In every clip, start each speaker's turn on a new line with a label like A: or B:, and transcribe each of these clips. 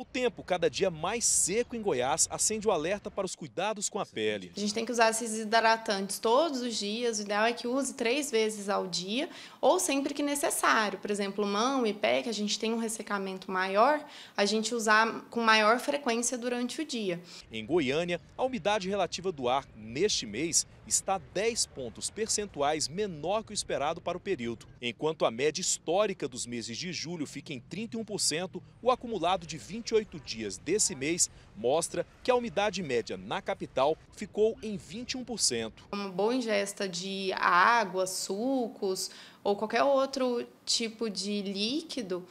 A: O tempo cada dia mais seco em Goiás acende o alerta para os cuidados com a pele.
B: A gente tem que usar esses hidratantes todos os dias. O ideal é que use três vezes ao dia ou sempre que necessário. Por exemplo, mão e pé, que a gente tem um ressecamento maior, a gente usar com maior frequência durante o dia.
A: Em Goiânia, a umidade relativa do ar neste mês está 10 pontos percentuais menor que o esperado para o período. Enquanto a média histórica dos meses de julho fica em 31%, o acumulado de 20 28 dias desse mês mostra que a umidade média na capital
B: ficou em 21%. Uma boa ingesta de água, sucos ou qualquer outro tipo de líquido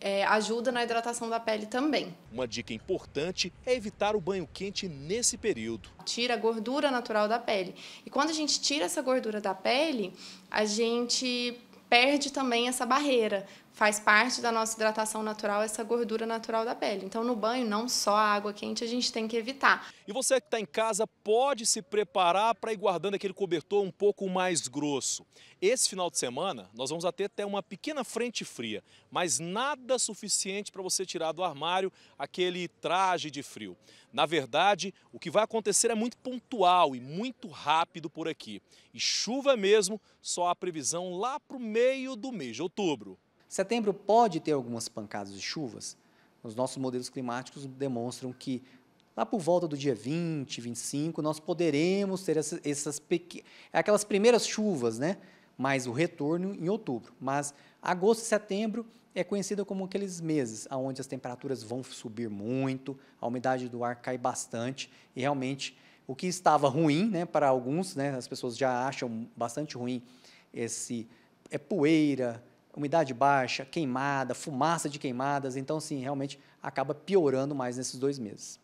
B: é, ajuda na hidratação da pele também.
A: Uma dica importante é evitar o banho quente nesse período.
B: Tira a gordura natural da pele. E quando a gente tira essa gordura da pele, a gente perde também essa barreira, faz parte da nossa hidratação natural essa gordura natural da pele. Então, no banho, não só a água quente, a gente tem que evitar.
A: E você que está em casa pode se preparar para ir guardando aquele cobertor um pouco mais grosso. Esse final de semana, nós vamos até ter uma pequena frente fria, mas nada suficiente para você tirar do armário aquele traje de frio. Na verdade, o que vai acontecer é muito pontual e muito rápido por aqui. E chuva mesmo, só a previsão
C: lá para o meio do mês de outubro. Setembro pode ter algumas pancadas de chuvas. Os nossos modelos climáticos demonstram que lá por volta do dia 20, 25, nós poderemos ter essas, essas aquelas primeiras chuvas, né? Mas o retorno em outubro. Mas agosto e setembro é conhecido como aqueles meses onde as temperaturas vão subir muito, a umidade do ar cai bastante e realmente o que estava ruim, né, para alguns, né, as pessoas já acham bastante ruim esse é poeira, umidade baixa, queimada, fumaça de queimadas, então sim, realmente acaba piorando mais nesses dois meses.